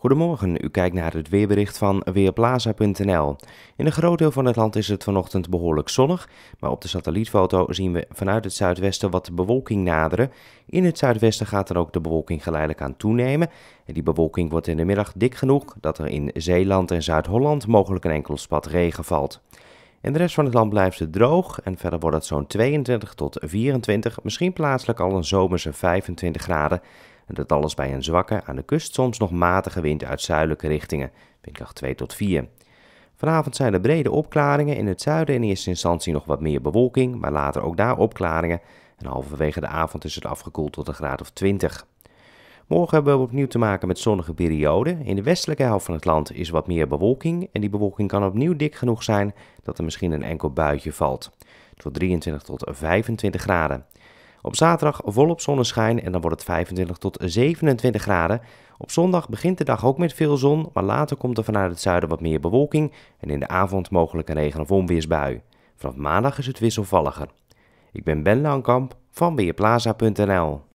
Goedemorgen, u kijkt naar het weerbericht van Weerplaza.nl. In een groot deel van het land is het vanochtend behoorlijk zonnig, maar op de satellietfoto zien we vanuit het zuidwesten wat bewolking naderen. In het zuidwesten gaat er ook de bewolking geleidelijk aan toenemen. En die bewolking wordt in de middag dik genoeg dat er in Zeeland en Zuid-Holland mogelijk een enkel spat regen valt. In de rest van het land blijft het droog en verder wordt het zo'n 22 tot 24, misschien plaatselijk al een zomerse 25 graden. En dat alles bij een zwakke, aan de kust soms nog matige wind uit zuidelijke richtingen, windkracht 2 tot 4. Vanavond zijn er brede opklaringen. In het zuiden in eerste instantie nog wat meer bewolking, maar later ook daar opklaringen. En halverwege de avond is het afgekoeld tot een graad of 20. Morgen hebben we opnieuw te maken met zonnige perioden. In de westelijke helft van het land is wat meer bewolking. En die bewolking kan opnieuw dik genoeg zijn dat er misschien een enkel buitje valt. Tot 23 tot 25 graden. Op zaterdag volop zonneschijn en dan wordt het 25 tot 27 graden. Op zondag begint de dag ook met veel zon, maar later komt er vanuit het zuiden wat meer bewolking en in de avond mogelijk een regen- of onweersbui. Vanaf maandag is het wisselvalliger. Ik ben Ben Langkamp van Weerplaza.nl